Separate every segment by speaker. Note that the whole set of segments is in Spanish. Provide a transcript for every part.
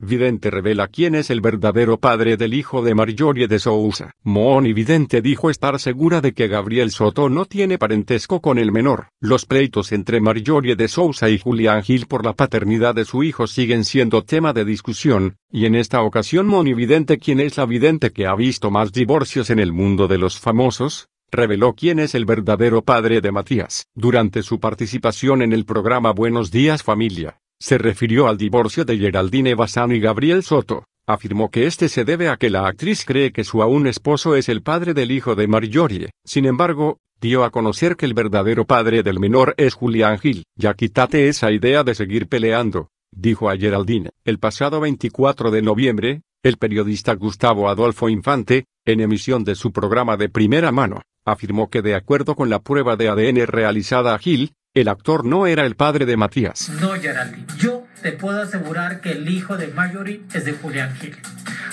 Speaker 1: Vidente revela quién es el verdadero padre del hijo de Marjorie de Sousa. Moni Vidente dijo estar segura de que Gabriel Soto no tiene parentesco con el menor. Los pleitos entre Marjorie de Sousa y Julián Gil por la paternidad de su hijo siguen siendo tema de discusión, y en esta ocasión Moni Vidente quien es la vidente que ha visto más divorcios en el mundo de los famosos, reveló quién es el verdadero padre de Matías. Durante su participación en el programa Buenos Días Familia, se refirió al divorcio de Geraldine Bazán y Gabriel Soto. Afirmó que este se debe a que la actriz cree que su aún esposo es el padre del hijo de Marjorie. Sin embargo, dio a conocer que el verdadero padre del menor es Julián Gil. Ya quítate esa idea de seguir peleando, dijo a Geraldine. El pasado 24 de noviembre, el periodista Gustavo Adolfo Infante, en emisión de su programa de primera mano, afirmó que de acuerdo con la prueba de ADN realizada a Gil, el actor no era el padre de Matías.
Speaker 2: No, Geraldine. Yo te puedo asegurar que el hijo de Marjorie es de Julián Gil.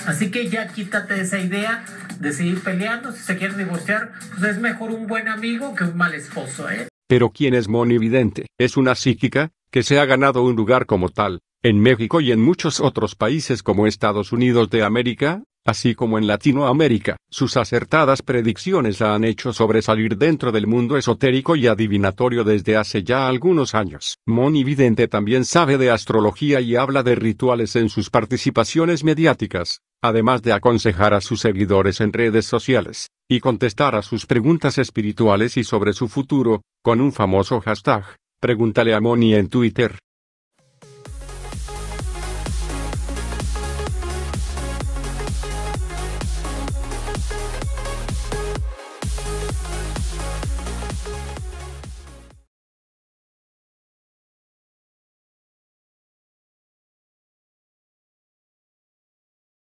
Speaker 2: Así que ya quítate esa idea de seguir peleando. Si se quiere divorciar, pues es mejor un buen amigo que un mal esposo, ¿eh?
Speaker 1: Pero ¿quién es Moni Vidente? Es una psíquica que se ha ganado un lugar como tal, en México y en muchos otros países como Estados Unidos de América, Así como en Latinoamérica, sus acertadas predicciones la han hecho sobresalir dentro del mundo esotérico y adivinatorio desde hace ya algunos años. Moni Vidente también sabe de astrología y habla de rituales en sus participaciones mediáticas, además de aconsejar a sus seguidores en redes sociales, y contestar a sus preguntas espirituales y sobre su futuro, con un famoso hashtag, pregúntale a Moni en Twitter.